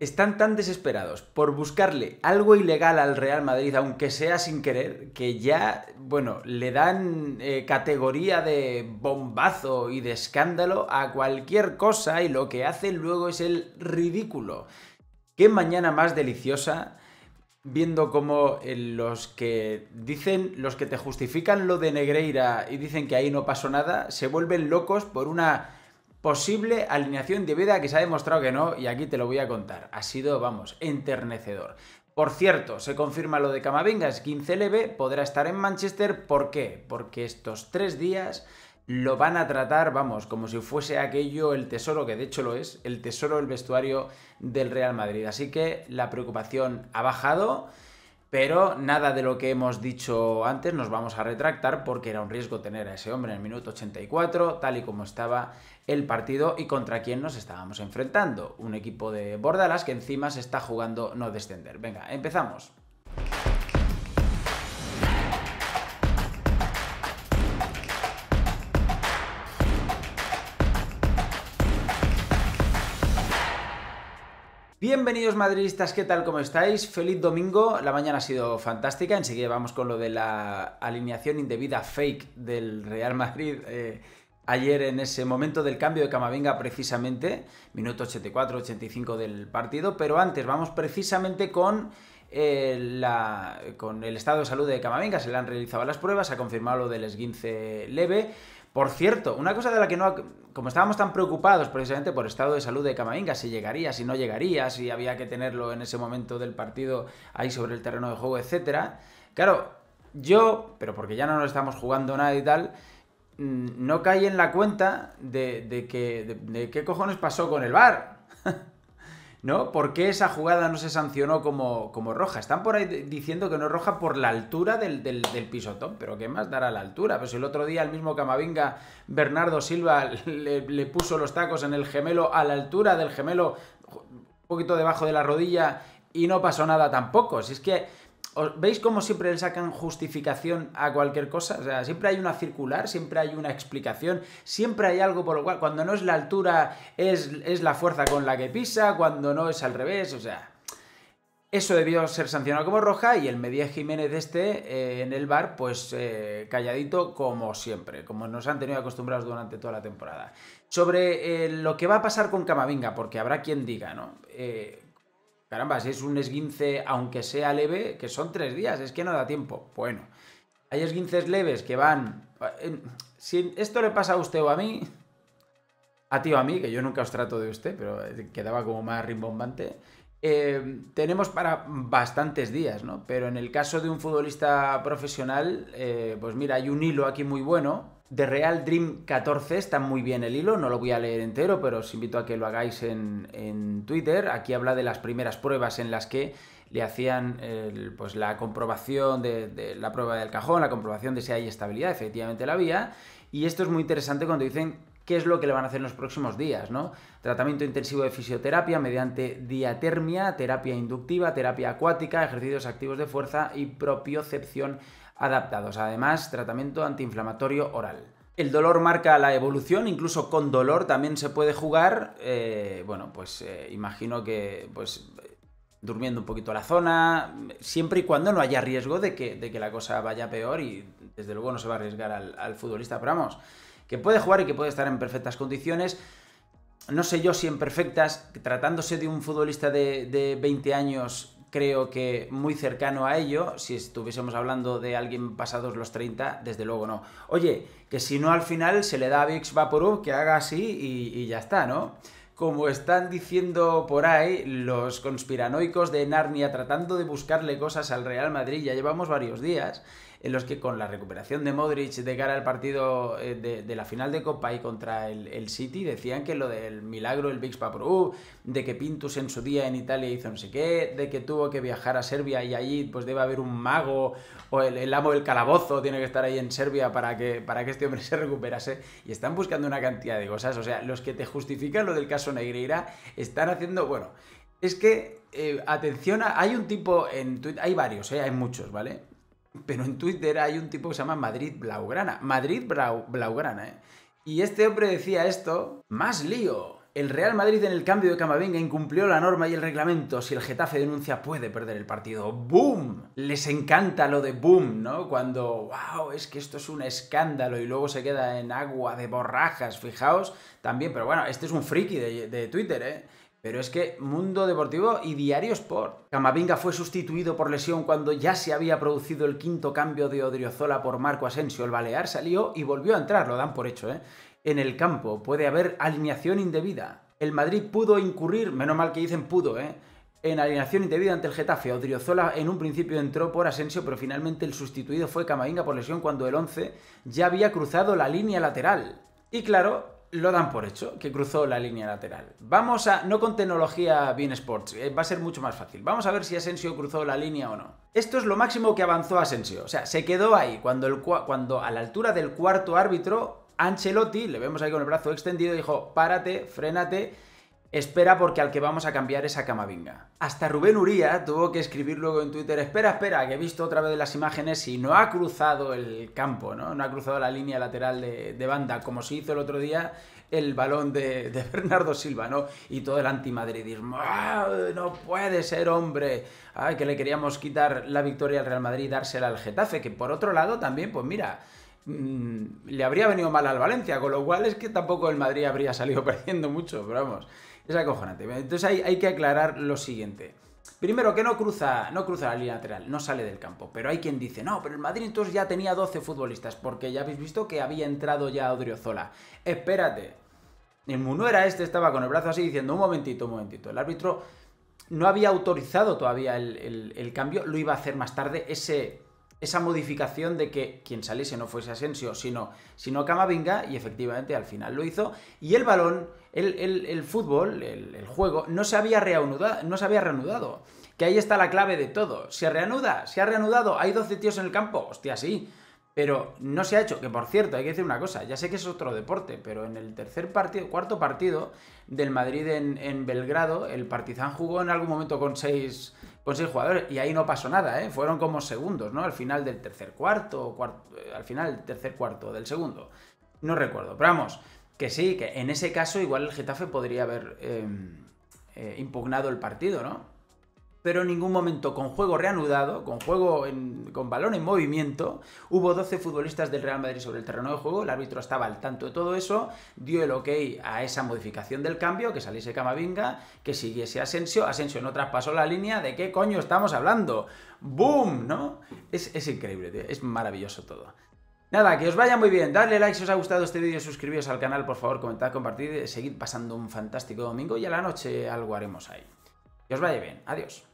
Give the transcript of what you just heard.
están tan desesperados por buscarle algo ilegal al Real Madrid, aunque sea sin querer, que ya, bueno, le dan eh, categoría de bombazo y de escándalo a cualquier cosa y lo que hacen luego es el ridículo. Qué mañana más deliciosa viendo cómo eh, los que dicen, los que te justifican lo de Negreira y dicen que ahí no pasó nada, se vuelven locos por una posible alineación de vida, que se ha demostrado que no, y aquí te lo voy a contar. Ha sido, vamos, enternecedor. Por cierto, se confirma lo de Camavingas, 15 leve, podrá estar en Manchester. ¿Por qué? Porque estos tres días lo van a tratar, vamos, como si fuese aquello el tesoro, que de hecho lo es, el tesoro del vestuario del Real Madrid. Así que la preocupación ha bajado. Pero nada de lo que hemos dicho antes nos vamos a retractar porque era un riesgo tener a ese hombre en el minuto 84, tal y como estaba el partido y contra quien nos estábamos enfrentando. Un equipo de Bordalas que encima se está jugando no descender. Venga, empezamos. Bienvenidos madridistas, ¿qué tal? ¿Cómo estáis? Feliz domingo, la mañana ha sido fantástica, enseguida vamos con lo de la alineación indebida fake del Real Madrid eh, ayer en ese momento del cambio de Camavinga precisamente, minuto 84-85 del partido, pero antes vamos precisamente con eh, con el estado de salud de Camavinga, se le han realizado las pruebas, se ha confirmado lo del esguince leve. Por cierto, una cosa de la que no. Como estábamos tan preocupados precisamente por estado de salud de Camavinga, si llegaría, si no llegaría, si había que tenerlo en ese momento del partido ahí sobre el terreno de juego, etcétera. Claro, yo, pero porque ya no nos estamos jugando nada y tal, mm, no caí en la cuenta de, que, de qué cojones pasó con el bar. ¿no? ¿Por qué esa jugada no se sancionó como, como roja? Están por ahí diciendo que no es roja por la altura del, pisotón, pero ¿qué más dará la altura? Pues el otro día el mismo Camavinga, Bernardo Silva, le, le puso los tacos en el gemelo a la altura del gemelo, un poquito debajo de la rodilla, y no pasó nada tampoco. Si es que ¿Veis cómo siempre le sacan justificación a cualquier cosa? O sea, siempre hay una circular, siempre hay una explicación, siempre hay algo por lo cual. Cuando no es la altura, es, la fuerza con la que pisa, cuando no es al revés, o sea. Eso debió ser sancionado como roja y el media Jiménez este eh, en el bar, pues eh, calladito como siempre, como nos han tenido acostumbrados durante toda la temporada. Sobre eh, lo que va a pasar con Camavinga, porque habrá quien diga, ¿no? Caramba, si es un esguince, aunque sea leve, que son tres días, es que no da tiempo. Bueno, hay esguinces leves que van... Si esto le pasa a usted o a mí, a ti o a mí, que yo nunca os trato de usted, pero eh, quedaba como más rimbombante, eh, tenemos para bastantes días, ¿no? Pero en el caso de un futbolista profesional, eh, pues mira, hay un hilo aquí muy bueno. De Real Dream 14 está muy bien el hilo, no lo voy a leer entero, pero os invito a que lo hagáis en, Twitter. Aquí habla de las primeras pruebas en las que le hacían pues la comprobación de, de, la prueba del cajón, la comprobación de si hay estabilidad, efectivamente la había. Y esto es muy interesante cuando dicen qué es lo que le van a hacer en los próximos días, ¿no? Tratamiento intensivo de fisioterapia mediante diatermia, terapia inductiva, terapia acuática, ejercicios activos de fuerza y propiocepción adaptados. Además, tratamiento antiinflamatorio oral. El dolor marca la evolución, incluso con dolor también se puede jugar. Eh, bueno, pues eh, imagino que pues, durmiendo un poquito la zona, siempre y cuando no haya riesgo de que, de que la cosa vaya peor y desde luego no se va a arriesgar al, al futbolista. Pero vamos, que puede jugar y que puede estar en perfectas condiciones. No sé yo si en perfectas, tratándose de un futbolista de, de 20 años, creo que muy cercano a ello. Si estuviésemos hablando de alguien pasados los 30, desde luego no. Oye, que si no al final se le da a Vix Vaporub que haga así y ya está, ¿no? como están diciendo por ahí los conspiranoicos de Narnia tratando de buscarle cosas al Real Madrid, ya llevamos varios días en los que con la recuperación de Modric de cara al partido eh, de, la final de Copa y contra el, City decían que lo del milagro del Big Paprou, de que Pintus en su día en Italia hizo no sé qué, de que tuvo que viajar a Serbia y allí pues debe haber un mago o el, amo del calabozo tiene que estar ahí en Serbia para que, para que este hombre se recuperase y están buscando una cantidad de cosas, o sea, los que te justifican lo del caso están haciendo, bueno, es que, eh, atención, hay un tipo en Twitter, hay varios, eh, hay muchos, ¿vale? Pero en Twitter hay un tipo que se llama Madrid Blaugrana, Madrid Blaugrana, ¿eh? Y este hombre decía esto, más lío el Real Madrid en el cambio de Camavinga incumplió la norma y el reglamento. Si el Getafe denuncia, puede perder el partido. ¡Boom! Les encanta lo de boom, ¿no? Cuando, wow, es que esto es un escándalo y luego se queda en agua de borrajas, fijaos. También, pero bueno, este es un friki de, Twitter, ¿eh? Pero es que Mundo Deportivo y Diario Sport. Camavinga fue sustituido por lesión cuando ya se había producido el quinto cambio de Odriozola por Marco Asensio. El Balear salió y volvió a entrar, lo dan por hecho, ¿eh? En el campo puede haber alineación indebida. El Madrid pudo incurrir, menos mal que dicen pudo, ¿eh? En alineación indebida ante el Getafe, Odriozola en un principio entró por Asensio, pero finalmente el sustituido fue Camavinga por lesión cuando el 11 ya había cruzado la línea lateral. Y claro, lo dan por hecho, que cruzó la línea lateral. Vamos a, no con tecnología bien sports, eh, va a ser mucho más fácil. Vamos a ver si Asensio cruzó la línea o no. Esto es lo máximo que avanzó Asensio, o sea, se quedó ahí cuando, cuando a la altura del cuarto árbitro Ancelotti, le vemos ahí con el brazo extendido, dijo, párate, frénate, espera porque al que vamos a cambiar esa a Camavinga. Hasta Rubén Uría tuvo que escribir luego en Twitter, espera, espera, que he visto otra vez las imágenes y no ha cruzado el campo, ¿no? No ha cruzado la línea lateral de, banda, como se hizo el otro día el balón de, Bernardo Silva, ¿no? Y todo el antimadridismo. Ah, no puede ser, hombre. que le queríamos quitar la victoria al Real Madrid y dársela al Getafe, que por otro lado también, pues mira, Mm, le habría venido mal al Valencia, con lo cual es que tampoco el Madrid habría salido perdiendo mucho, pero vamos, es acojonante. Entonces hay, que aclarar lo siguiente. Primero, que no cruza, no cruza la línea lateral, no sale del campo. Pero hay quien dice, no, pero el Madrid entonces ya tenía 12 futbolistas, porque ya habéis visto que había entrado ya Odriozola. Espérate. El Munuera este estaba con el brazo así diciendo, un momentito, un momentito. El árbitro no había autorizado todavía el cambio, lo iba a hacer más tarde. Ese esa modificación de que quien saliese no fuese Asensio, sino, sino Camavinga, y efectivamente al final lo hizo. Y el balón, el, fútbol, el, juego, no se, había reanudado, no se había reanudado. Que ahí está la clave de todo. ¿Se reanuda? ¿Se ha reanudado? ¿Hay 12 tíos en el campo? Hostia, sí pero no se ha hecho. Que por cierto, hay que decir una cosa, ya sé que es otro deporte, pero en el tercer partido, cuarto partido del Madrid en, Belgrado, el Partizan jugó en algún momento con seis, con seis jugadores y ahí no pasó nada, ¿eh? fueron como segundos, ¿no? Al final del tercer cuarto, cuarto eh, al final del tercer cuarto del segundo. No recuerdo, pero vamos, que sí, que en ese caso igual el Getafe podría haber em, eh, impugnado el partido, ¿no? pero en ningún momento con juego reanudado, con juego con balón en movimiento, hubo 12 futbolistas del Real Madrid sobre el terreno de juego, el árbitro estaba al tanto de todo eso, dio el ok a esa modificación del cambio, que saliese Camavinga, que siguiese Asensio, Asensio no traspasó la línea, ¿de qué coño estamos hablando? ¡Boom! ¿No? Es, increíble, tío. es maravilloso todo. Nada, que os vaya muy bien. Dadle like si os ha gustado este vídeo, suscribiros al canal, por favor, comentad, compartid, seguid pasando un fantástico domingo y a la noche algo haremos ahí. Que os vaya bien. Adiós.